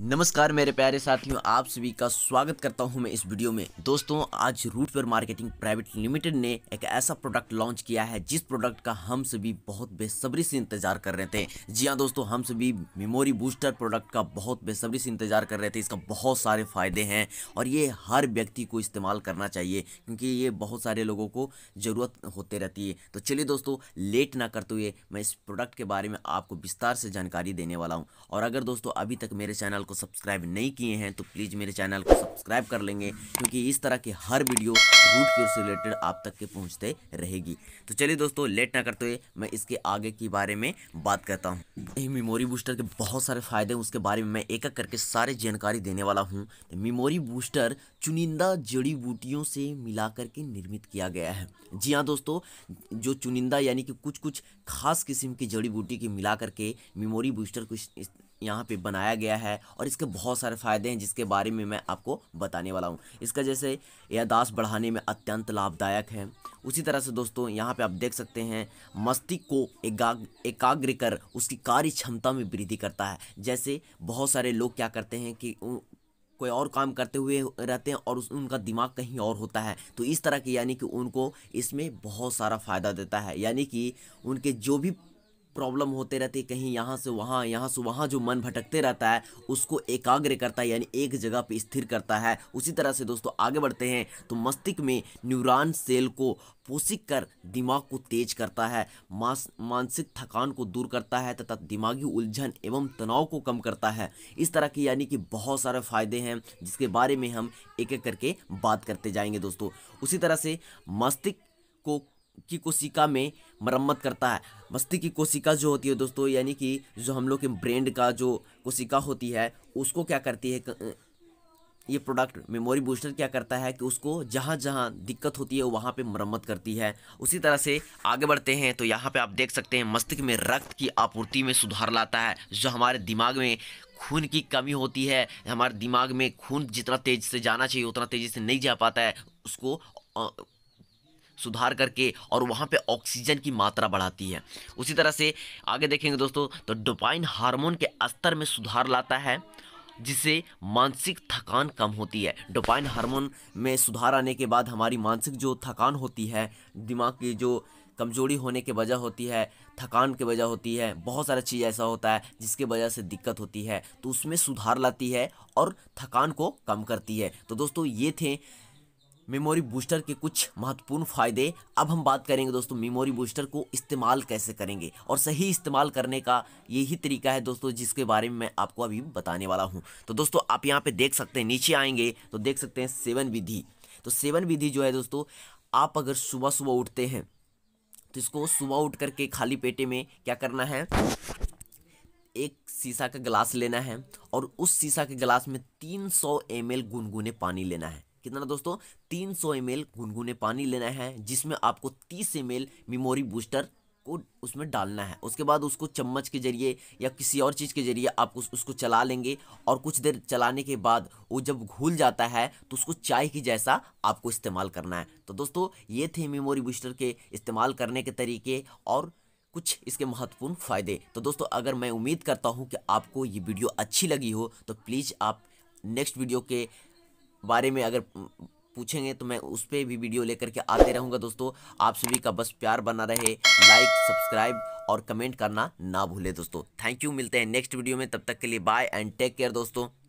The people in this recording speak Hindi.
नमस्कार मेरे प्यारे साथियों आप सभी का स्वागत करता हूं मैं इस वीडियो में दोस्तों आज रूटवेयर मार्केटिंग प्राइवेट लिमिटेड ने एक ऐसा प्रोडक्ट लॉन्च किया है जिस प्रोडक्ट का हम सभी बहुत बेसब्री से इंतजार कर रहे थे जी हां दोस्तों हम सभी मेमोरी बूस्टर प्रोडक्ट का बहुत बेसब्री से इंतजार कर रहे थे इसका बहुत सारे फ़ायदे हैं और ये हर व्यक्ति को इस्तेमाल करना चाहिए क्योंकि ये बहुत सारे लोगों को ज़रूरत होते रहती है तो चलिए दोस्तों लेट ना करते हुए मैं इस प्रोडक्ट के बारे में आपको विस्तार से जानकारी देने वाला हूँ और अगर दोस्तों अभी तक मेरे चैनल चैनल को सब्सक्राइब नहीं किए हैं तो प्लीज़ मेरे चैनल को सब्सक्राइब कर लेंगे क्योंकि इस तरह के हर वीडियो रूट फ्यूर से रिलेटेड आप तक के पहुंचते रहेगी तो चलिए दोस्तों लेट ना करते हुए मैं इसके आगे के बारे में बात करता हूँ मेमोरी बूस्टर के बहुत सारे फ़ायदे हैं उसके बारे में मैं एक एक करके सारे जानकारी देने वाला हूँ मेमोरी बूस्टर चुनिंदा जड़ी बूटियों से मिला करके निर्मित किया गया है जी हाँ दोस्तों जो चुनिंदा यानी कि कुछ कुछ खास किस्म की जड़ी बूटी के मिला करके मेमोरी बूस्टर को यहाँ पे बनाया गया है और इसके बहुत सारे फ़ायदे हैं जिसके बारे में मैं आपको बताने वाला हूँ इसका जैसे यादाश बढ़ाने में अत्यंत लाभदायक है उसी तरह से दोस्तों यहाँ पे आप देख सकते हैं मस्तिष्क को एकाग एकाग्र कर उसकी कार्य क्षमता में वृद्धि करता है जैसे बहुत सारे लोग क्या करते हैं कि कोई और काम करते हुए रहते हैं और उस उनका दिमाग कहीं और होता है तो इस तरह की यानी कि उनको इसमें बहुत सारा फ़ायदा देता है यानी कि उनके जो भी प्रॉब्लम होते रहती है कहीं यहाँ से वहाँ यहाँ से वहाँ जो मन भटकते रहता है उसको एकाग्र करता है यानी एक जगह पर स्थिर करता है उसी तरह से दोस्तों आगे बढ़ते हैं तो मस्तिष्क में न्यूरॉन सेल को पोषित कर दिमाग को तेज करता है मास मानसिक थकान को दूर करता है तथा दिमागी उलझन एवं तनाव को कम करता है इस तरह के यानी कि बहुत सारे फायदे हैं जिसके बारे में हम एक एक करके बात करते जाएंगे दोस्तों उसी तरह से मस्तिष्क को की कोशिका में मरम्मत करता है मस्ती की कोशिका जो होती है दोस्तों यानी कि जो हम लोग के ब्रेंड का जो कोशिका होती है उसको क्या करती है ये प्रोडक्ट मेमोरी बूस्टर क्या करता है कि उसको जहाँ जहाँ दिक्कत होती है वहाँ पे मरम्मत करती है उसी तरह से आगे बढ़ते हैं तो यहाँ पे आप देख सकते हैं मस्तिष्क में रक्त की आपूर्ति में सुधार लाता है जो हमारे दिमाग में खून की कमी होती है हमारे दिमाग में खून जितना तेज़ से जाना चाहिए उतना तेज़ी से नहीं जा पाता है उसको सुधार करके और वहाँ पे ऑक्सीजन की मात्रा बढ़ाती है उसी तरह से आगे देखेंगे दोस्तों तो डोपाइन हार्मोन के स्तर में सुधार लाता है जिससे मानसिक थकान कम होती है डोपाइन हार्मोन में सुधार आने के बाद हमारी मानसिक जो थकान होती है दिमाग की जो कमजोरी होने के वजह होती है थकान के वजह होती है बहुत सारा चीज़ ऐसा होता है जिसके वजह से दिक्कत होती है तो उसमें सुधार लाती है और थकान को कम करती है तो दोस्तों ये थे मेमोरी बूस्टर के कुछ महत्वपूर्ण फायदे अब हम बात करेंगे दोस्तों मेमोरी बूस्टर को इस्तेमाल कैसे करेंगे और सही इस्तेमाल करने का यही तरीका है दोस्तों जिसके बारे में मैं आपको अभी बताने वाला हूँ तो दोस्तों आप यहाँ पे देख सकते हैं नीचे आएंगे तो देख सकते हैं सेवन विधि तो सेवन विधि जो है दोस्तों आप अगर सुबह सुबह उठते हैं तो इसको सुबह उठ करके खाली पेटे में क्या करना है एक शीशा का गिलास लेना है और उस शीशा के गिलास में तीन सौ गुनगुने पानी लेना है कितना दोस्तों 300 सौ एम गुनगुने पानी लेना है जिसमें आपको 30 एम मेमोरी बूस्टर को उसमें डालना है उसके बाद उसको चम्मच के जरिए या किसी और चीज़ के जरिए आप उस, उसको चला लेंगे और कुछ देर चलाने के बाद वो जब घुल जाता है तो उसको चाय की जैसा आपको इस्तेमाल करना है तो दोस्तों ये थे मेमोरी बूस्टर के इस्तेमाल करने के तरीके और कुछ इसके महत्वपूर्ण फ़ायदे तो दोस्तों अगर मैं उम्मीद करता हूँ कि आपको ये वीडियो अच्छी लगी हो तो प्लीज़ आप नेक्स्ट वीडियो के बारे में अगर पूछेंगे तो मैं उस पर भी वीडियो लेकर के आते रहूँगा दोस्तों आप सभी का बस प्यार बना रहे लाइक सब्सक्राइब और कमेंट करना ना भूले दोस्तों थैंक यू मिलते हैं नेक्स्ट वीडियो में तब तक के लिए बाय एंड टेक केयर दोस्तों